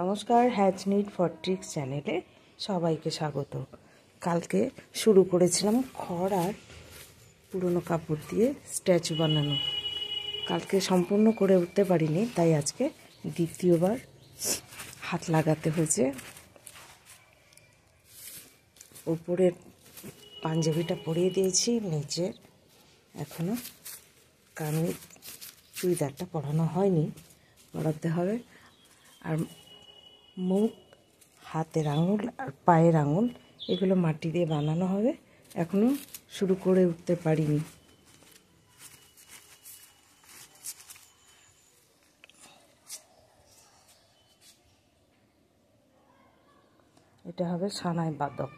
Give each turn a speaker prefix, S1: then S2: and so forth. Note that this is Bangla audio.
S1: নমস্কার হ্যাচ নিট ফর ট্রিক্স চ্যানেলে সবাইকে স্বাগত কালকে শুরু করেছিলাম খড় আর পুরনো কাপড় দিয়ে স্ট্যাচু বানানো কালকে সম্পূর্ণ করে উঠতে পারিনি তাই আজকে দ্বিতীয়বার হাত লাগাতে হয়েছে উপরের পাঞ্জাবিটা পরিয়ে দিয়েছি নিচের এখনও কামিজ চুড়িদারটা পরানো হয়নি পড়াতে হবে আর মুখ হাতের আঙুল আর পায়ের আঙুল এগুলো মাটি দিয়ে বানানো হবে এখনও শুরু করে উঠতে পারিনি
S2: এটা হবে সানাই বাদক